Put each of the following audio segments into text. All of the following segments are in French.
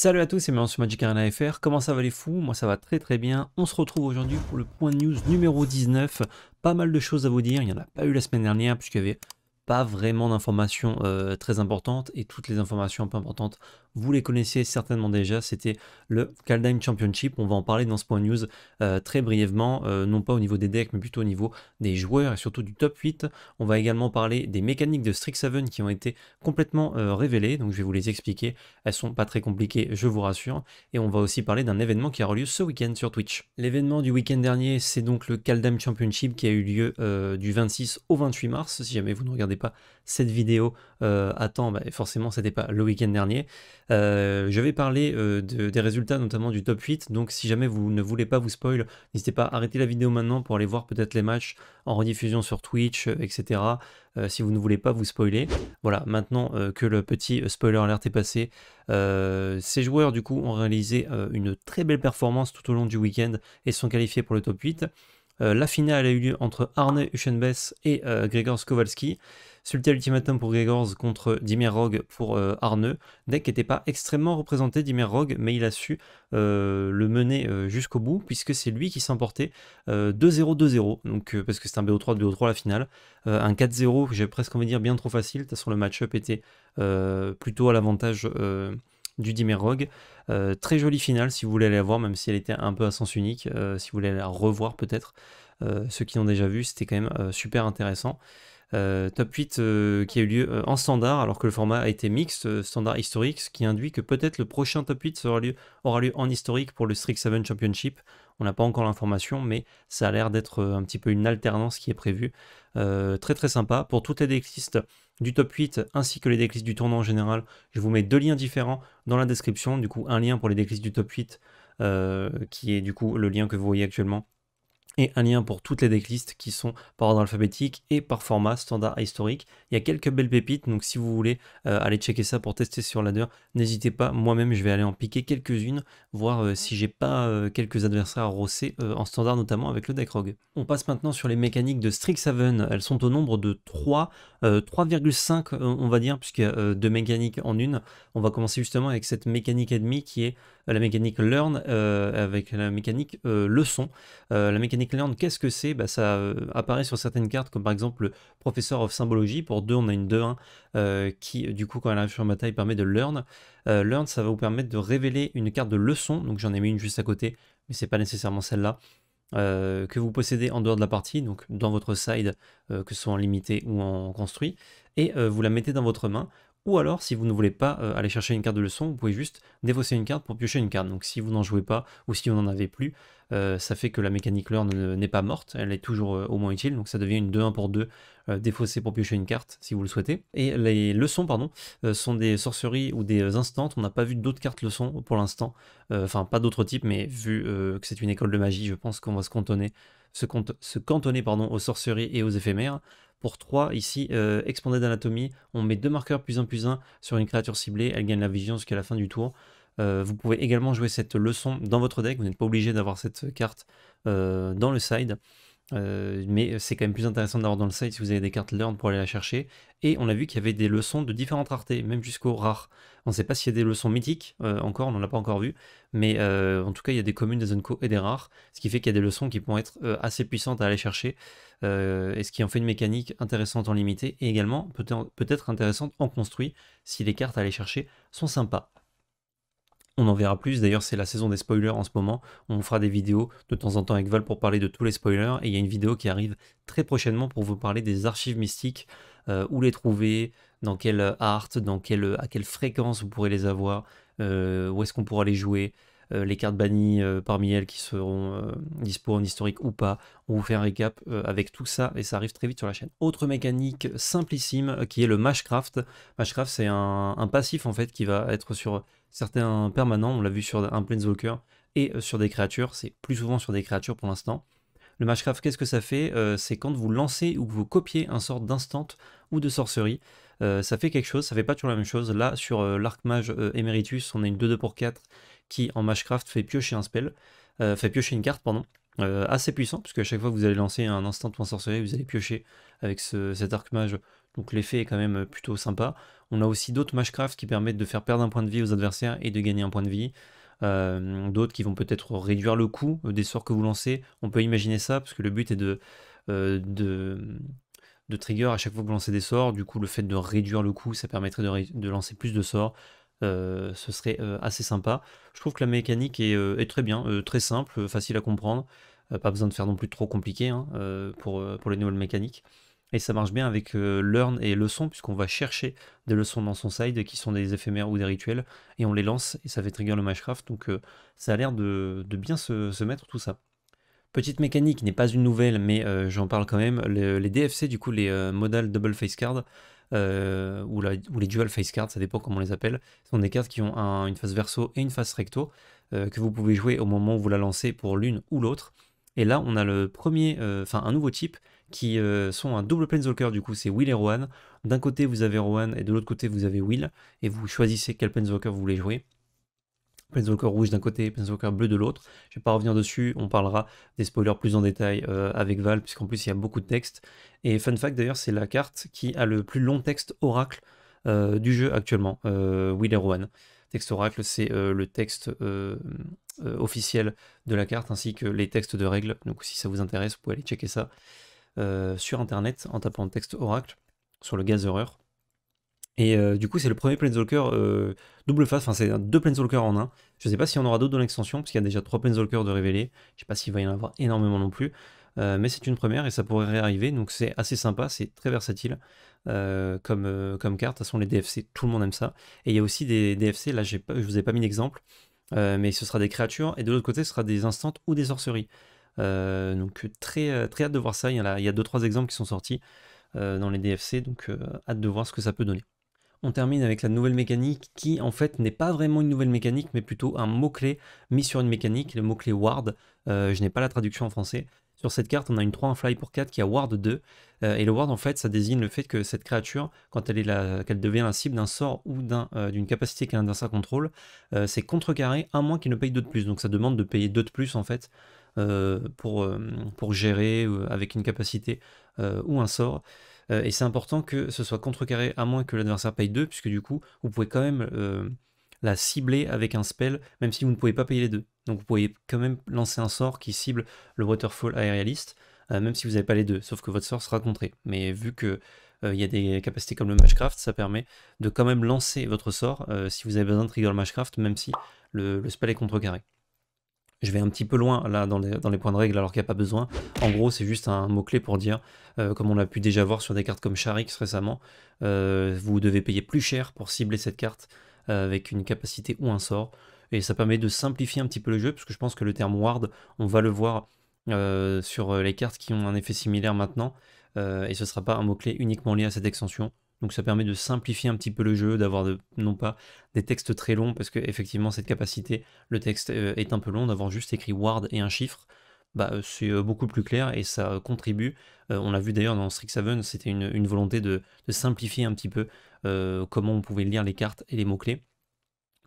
Salut à tous, c'est Marion sur Magic Arena FR. Comment ça va les fous Moi ça va très très bien. On se retrouve aujourd'hui pour le point de news numéro 19. Pas mal de choses à vous dire. Il n'y en a pas eu la semaine dernière puisqu'il n'y avait pas vraiment d'informations euh, très importantes et toutes les informations un peu importantes vous les connaissez certainement déjà, c'était le Kaldheim Championship, on va en parler dans ce point news euh, très brièvement, euh, non pas au niveau des decks, mais plutôt au niveau des joueurs et surtout du top 8. On va également parler des mécaniques de Strixhaven qui ont été complètement euh, révélées, donc je vais vous les expliquer, elles sont pas très compliquées, je vous rassure, et on va aussi parler d'un événement qui a lieu ce week-end sur Twitch. L'événement du week-end dernier, c'est donc le Kaldheim Championship qui a eu lieu du 26 au 28 mars, si jamais vous ne regardez pas cette vidéo à temps, bah, forcément forcément n'était pas le week-end dernier. Euh, je vais parler euh, des résultats, notamment du top 8. Donc, si jamais vous ne voulez pas vous spoil, n'hésitez pas à arrêter la vidéo maintenant pour aller voir peut-être les matchs en rediffusion sur Twitch, euh, etc. si vous ne voulez pas vous spoiler. Voilà, maintenant que le petit spoiler alert est passé, ces joueurs, du coup, ont réalisé une très belle performance tout au long du week-end et sont qualifiés pour le top 8. la finale a eu lieu entre Arne Huchenbess et Gregor Skowalski. Sulté ultimatum pour Gregors contre Dimir pour euh, Arneux. Deck n'était pas extrêmement représenté, Dimir mais il a su euh, le mener euh, jusqu'au bout, puisque c'est lui qui s'emportait 2-0-2-0, donc parce que c'est un BO3, 3 la finale. un 4-0, j'ai presque envie de dire bien trop facile, de toute façon le match-up était plutôt à l'avantage du Dimir très jolie finale si vous voulez la voir, même si elle était un peu à sens unique, si vous voulez la revoir peut-être. ceux qui l'ont déjà vu, c'était quand même super intéressant. Euh, top 8 euh, qui a eu lieu euh, en standard alors que le format a été mixte, standard historique, ce qui induit que peut-être le prochain top 8 aura lieu, aura lieu en historique pour le Strict 7 Championship. On n'a pas encore l'information, mais ça a l'air d'être un petit peu une alternance qui est prévue. très très sympa. Pour toutes les decklists du top 8 ainsi que les decklists du tournoi en général, je vous mets deux liens différents dans la description. Du coup, un lien pour les decklists du top 8 qui est du coup le lien que vous voyez actuellement et un lien pour toutes les decklists qui sont par ordre alphabétique et par format standard et historique. Il y a quelques belles pépites, donc si vous voulez euh, aller checker ça pour tester sur ladder, n'hésitez pas, moi-même je vais aller en piquer quelques-unes, voir euh, si j'ai pas euh, quelques adversaires à rosser en standard notamment avec le deck rogue. On passe maintenant sur les mécaniques de Strixhaven, elles sont au nombre de 3, 3,5 on va dire, puisque y a deux mécaniques en une. On va commencer justement avec cette mécanique ennemie qui est la mécanique learn avec la mécanique leçon. la mécanique Learn, qu'est-ce que c'est bah, Ça euh, apparaît sur certaines cartes, comme par exemple le Professeur of Symbology, Pour deux on a une 2-1 euh, qui, du coup, quand elle arrive sur la bataille, permet de Learn. Euh, learn, ça va vous permettre de révéler une carte de leçon. Donc j'en ai mis une juste à côté, mais ce n'est pas nécessairement celle-là. que vous possédez en dehors de la partie, donc dans votre side, que ce soit en limité ou en construit, et vous la mettez dans votre main. Ou alors, si vous ne voulez pas euh, aller chercher une carte de leçon, vous pouvez juste défausser une carte pour piocher une carte. Donc si vous n'en jouez pas ou si vous n'en avez plus, euh, ça fait que la mécanique learn n'est pas morte, elle est toujours euh, au moins utile, donc ça devient une 2-1 pour 2 défausser pour piocher une carte si vous le souhaitez. Et les leçons, pardon, sont des sorceries ou des instants, on n'a pas vu d'autres cartes leçons pour l'instant, enfin pas d'autres types, mais vu que c'est une école de magie, je pense qu'on va se cantonner se, cantonner pardon, aux sorceries et aux éphémères. Pour 3, ici, euh, expanded anatomy, on met deux marqueurs plus 1 plus 1 sur une créature ciblée, elle gagne la vision jusqu'à la fin du tour. Euh, vous pouvez également jouer cette leçon dans votre deck, vous n'êtes pas obligé d'avoir cette carte euh, dans le side. Euh, mais c'est quand même plus intéressant d'avoir dans le site si vous avez des cartes learn pour aller la chercher. Et on a vu qu'il y avait des leçons de différentes raretés, même jusqu'aux rares. On ne sait pas s'il y a des leçons mythiques euh, encore, on n'en a pas encore vu, mais euh, en tout cas il y a des communes, des unco et des rares, ce qui fait qu'il y a des leçons qui pourront être assez puissantes à aller chercher, et ce qui en fait une mécanique intéressante en limité, et également peut-être intéressante en construit, si les cartes à aller chercher sont sympas. On en verra plus, d'ailleurs c'est la saison des spoilers en ce moment, on fera des vidéos de temps en temps avec Val pour parler de tous les spoilers, et il y a une vidéo qui arrive très prochainement pour vous parler des archives mystiques, euh, où les trouver, dans quelle art, dans à quelle fréquence vous pourrez les avoir, euh, où est-ce qu'on pourra les jouer, euh, les cartes bannies euh, parmi elles qui seront euh, dispo en historique ou pas. On vous fait un récap avec tout ça et ça arrive très vite sur la chaîne. Autre mécanique simplissime qui est le Mashcraft. Mashcraft c'est un, passif en fait qui va être sur certains permanents, on l'a vu sur un Planeswalker et sur des créatures, c'est plus souvent sur des créatures pour l'instant. Le Mashcraft, qu'est-ce que ça fait C'est quand vous lancez ou que vous copiez un sort d'instant ou de sorcerie, ça fait quelque chose, ça fait pas toujours la même chose. Là, sur l'Arc Mage Emeritus, on a une 2-2 pour 4 qui en Mashcraft fait piocher un spell, euh, fait piocher une carte, euh, assez puissant, puisque à chaque fois que vous allez lancer un instant point sorcellerie, vous allez piocher avec cet arc mage, donc l'effet est quand même euh, plutôt sympa. On a aussi d'autres Mashcraft qui permettent de faire perdre un point de vie aux adversaires et de gagner un point de vie. d'autres qui vont peut-être réduire le coût des sorts que vous lancez. On peut imaginer ça, parce que le but est de, de, trigger à chaque fois que vous lancez des sorts. Du coup, le fait de réduire le coût, ça permettrait de, de lancer plus de sorts. Euh, ce serait euh, assez sympa. Je trouve que la mécanique est, euh, très bien, très simple, facile à comprendre. pas besoin de faire non plus trop compliqué hein, pour, pour les nouvelles mécaniques. Et ça marche bien avec learn et leçon, puisqu'on va chercher des leçons dans son side qui sont des éphémères ou des rituels, et on les lance, et ça fait trigger le Minecraft. Donc ça a l'air de, bien se, mettre tout ça. Petite mécanique, n'est pas une nouvelle, mais j'en parle quand même. Les, les, DFC, du coup, les modal double face card, euh, ou, les dual face cards, ça dépend comment on les appelle, ce sont des cartes qui ont une face verso et une face recto, euh, que vous pouvez jouer au moment où vous la lancez pour l'une ou l'autre. Et là, on a le premier, euh, enfin un nouveau type qui sont un double planeswalker, du coup c'est Will et Rohan D'un côté vous avez Rohan et de l'autre côté vous avez Will, et vous choisissez quel planeswalker vous voulez jouer. Planeswalker rouge d'un côté, Planeswalker bleu de l'autre. Je ne vais pas revenir dessus, on parlera des spoilers plus en détail euh, avec Val, puisqu'en plus il y a beaucoup de textes. Et fun fact d'ailleurs, c'est la carte qui a le plus long texte oracle euh, du jeu actuellement, euh, One. Rowan. Texte oracle, c'est euh, le texte officiel de la carte, ainsi que les textes de règles. Donc si ça vous intéresse, vous pouvez aller checker ça sur internet en tapant texte oracle sur le gaz horreur. Et euh, du coup, c'est le premier Planeswalker euh, double face. Enfin, c'est deux Planeswalkers en un. Je ne sais pas s'il y en aura d'autres dans l'extension, parce qu'il y a déjà trois Planeswalkers de révélés. Je ne sais pas s'il va y en avoir énormément non plus. Euh, mais c'est une première et ça pourrait réarriver. Donc c'est assez sympa, c'est très versatile comme, carte. De toute façon, les DFC, tout le monde aime ça. Et il y a aussi des DFC, là, je ne vous ai pas mis d'exemple. mais ce sera des créatures et de l'autre côté, ce sera des instants ou des sorceries. donc très, très hâte de voir ça. Il y, a, il y a deux, trois exemples qui sont sortis dans les DFC. Donc hâte de voir ce que ça peut donner on termine avec la nouvelle mécanique qui en fait n'est pas vraiment une nouvelle mécanique mais plutôt un mot-clé mis sur une mécanique, le mot-clé Ward. Euh, je n'ai pas la traduction en français. Sur cette carte, on a une 3 un fly pour 4 qui a Ward 2. Euh, et le Ward en fait ça désigne le fait que cette créature, quand elle, est devient la cible d'un sort ou d'un, euh, d'une capacité qu'elle a dans sa contrôle, c'est contrecarré à moins qu'il ne paye 2 de plus. Donc ça demande de payer 2 de plus en fait. pour gérer avec une capacité ou un sort. Euh, et c'est important que ce soit contrecarré à moins que l'adversaire paye 2, puisque du coup, vous pouvez quand même euh, la cibler avec un spell, même si vous ne pouvez pas payer les deux. Donc vous pouvez quand même lancer un sort qui cible le Waterfall Aerialist, euh, même si vous n'avez pas les deux, sauf que votre sort sera contré. Mais vu que il y a des capacités comme le Mashcraft, ça permet de quand même lancer votre sort si vous avez besoin de trigger le Mashcraft, même si le, le spell est contrecarré. Je vais un petit peu loin là dans les, points de règle alors qu'il n'y a pas besoin. En gros, c'est juste un mot-clé pour dire, euh, comme on l'a pu déjà voir sur des cartes comme Charix récemment, euh, vous devez payer plus cher pour cibler cette carte euh, avec une capacité ou un sort. Et ça permet de simplifier un petit peu le jeu, parce que je pense que le terme ward, on va le voir sur les cartes qui ont un effet similaire maintenant, et ce ne sera pas un mot-clé uniquement lié à cette extension. Donc ça permet de simplifier un petit peu le jeu, d'avoir non pas des textes très longs, parce que effectivement cette capacité, le texte euh, est un peu long, d'avoir juste écrit Word et un chiffre, bah, euh, c'est euh, beaucoup plus clair et ça contribue. on l'a vu d'ailleurs dans Strixhaven, c'était une, volonté de, simplifier un petit peu comment on pouvait lire les cartes et les mots-clés.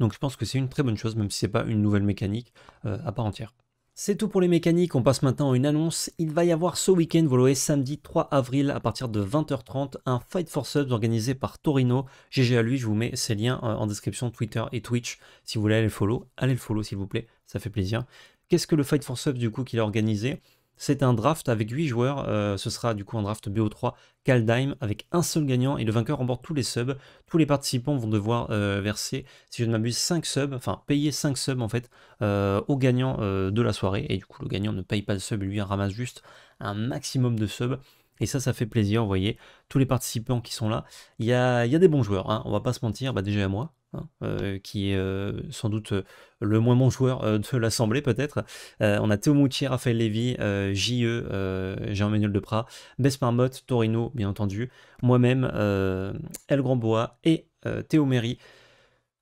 Donc je pense que c'est une très bonne chose, même si c'est pas une nouvelle mécanique à part entière. C'est tout pour les mécaniques, on passe maintenant à une annonce. Il va y avoir ce week-end, vous voyez, samedi 3 avril à partir de 20h30, un Fight for Subs organisé par Torino. GG à lui, je vous mets ses liens euh, en description Twitter et Twitch. Si vous voulez aller le follow, allez le follow s'il vous plaît, ça fait plaisir. Qu'est-ce que le Fight for Subs du coup qu'il a organisé c'est un draft avec 8 joueurs. Euh, ce sera du coup un draft BO3 Kaldheim avec un seul gagnant et le vainqueur remporte tous les subs. Tous les participants vont devoir euh, verser, si je ne m'abuse, 5 subs, enfin payer 5 subs en fait euh, au gagnant de la soirée. Et du coup, le gagnant ne paye pas de sub, lui il ramasse juste un maximum de subs. Et ça, ça fait plaisir, vous voyez, tous les participants qui sont là. Il y a, des bons joueurs, hein, on va pas se mentir, bah, déjà déjà moi, Hein, euh, qui est euh, sans doute euh, le moins bon joueur de l'Assemblée peut-être. on a Théo Moutier, Raphaël Lévy, JE, Jean-Emmanuel Deprat, Bess Marmotte, Torino bien entendu, moi-même, El Grandbois et Théo Méry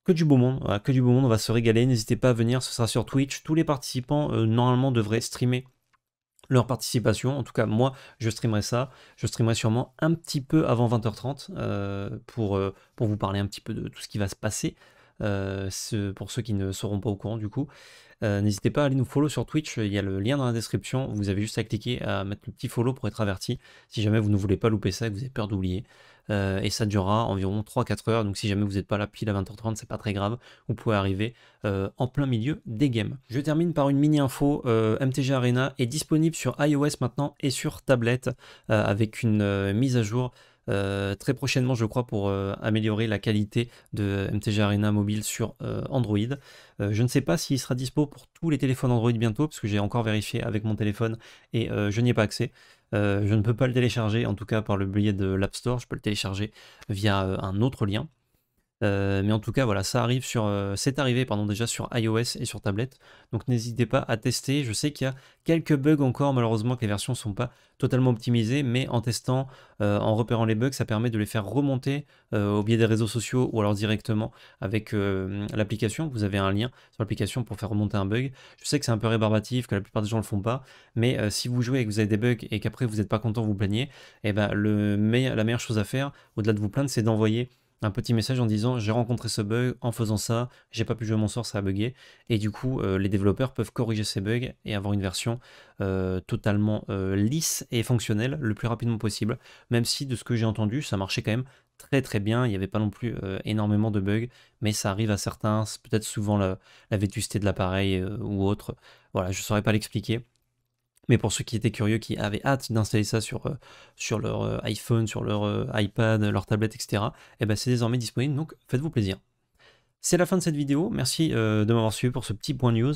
que du beau monde, que du beau on va se régaler, n'hésitez pas à venir, ce sera sur Twitch, tous les participants normalement devraient streamer leur participation. En tout cas, moi, je streamerai ça. Je streamerai sûrement un petit peu avant 20h30 euh, pour, euh, pour vous parler un petit peu de tout ce qui va se passer euh, pour ceux qui ne seront pas au courant du coup. Euh, n'hésitez pas à aller nous follow sur Twitch, il y a le lien dans la description, vous avez juste à cliquer à mettre le petit follow pour être averti, si jamais vous ne voulez pas louper ça et que vous avez peur d'oublier. Euh, et ça durera environ 3-4 heures. Donc si jamais vous n'êtes pas là pile à 20h30, c'est pas très grave, vous pouvez arriver en plein milieu des games. Je termine par une mini info. MTG Arena est disponible sur iOS maintenant et sur tablette avec une mise à jour. Euh, très prochainement, je crois, pour euh, améliorer la qualité de euh, MTG Arena mobile sur Android. je ne sais pas s'il sera dispo pour tous les téléphones Android bientôt, parce que j'ai encore vérifié avec mon téléphone et je n'y ai pas accès. je ne peux pas le télécharger, en tout cas par le biais de l'App Store. Je peux le télécharger via un autre lien. Euh, mais en tout cas, voilà, ça arrive sur, euh, c'est arrivé pardon, déjà sur iOS et sur tablette. Donc n'hésitez pas à tester. Je sais qu'il y a quelques bugs encore, malheureusement que les versions ne sont pas totalement optimisées, mais en testant, euh, en repérant les bugs, ça permet de les faire remonter au biais des réseaux sociaux ou alors directement avec l'application. Vous avez un lien sur l'application pour faire remonter un bug. Je sais que c'est un peu rébarbatif, que la plupart des gens ne le font pas, mais si vous jouez et que vous avez des bugs et qu'après vous n'êtes pas content, vous plaignez, eh ben, le la meilleure chose à faire, au-delà de vous plaindre, c'est d'envoyer un petit message en disant j'ai rencontré ce bug en faisant ça, j'ai pas pu jouer mon sort, ça a bugué. Et du coup, euh, les développeurs peuvent corriger ces bugs et avoir une version euh, totalement euh, lisse et fonctionnelle le plus rapidement possible. Même si de ce que j'ai entendu, ça marchait quand même très très bien. Il n'y avait pas non plus énormément de bugs, mais ça arrive à certains. C'est peut-être souvent la, la vétusté de l'appareil ou autre. Voilà, je saurais pas l'expliquer. Mais pour ceux qui étaient curieux, qui avaient hâte d'installer ça sur, euh, sur leur euh, iPhone, sur leur euh, iPad, leur tablette, etc., eh ben, c'est désormais disponible, donc faites-vous plaisir. C'est la fin de cette vidéo, merci de m'avoir suivi pour ce petit point news.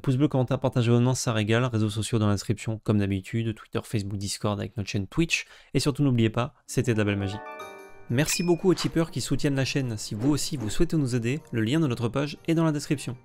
pouce bleu, commentaire, partage, abonnement, ça régale. Réseaux sociaux dans l'inscription, comme d'habitude. Twitter, Facebook, Discord avec notre chaîne Twitch. Et surtout, n'oubliez pas, c'était de la belle magie. Merci beaucoup aux tipeurs qui soutiennent la chaîne. Si vous aussi vous souhaitez nous aider, le lien de notre page est dans la description.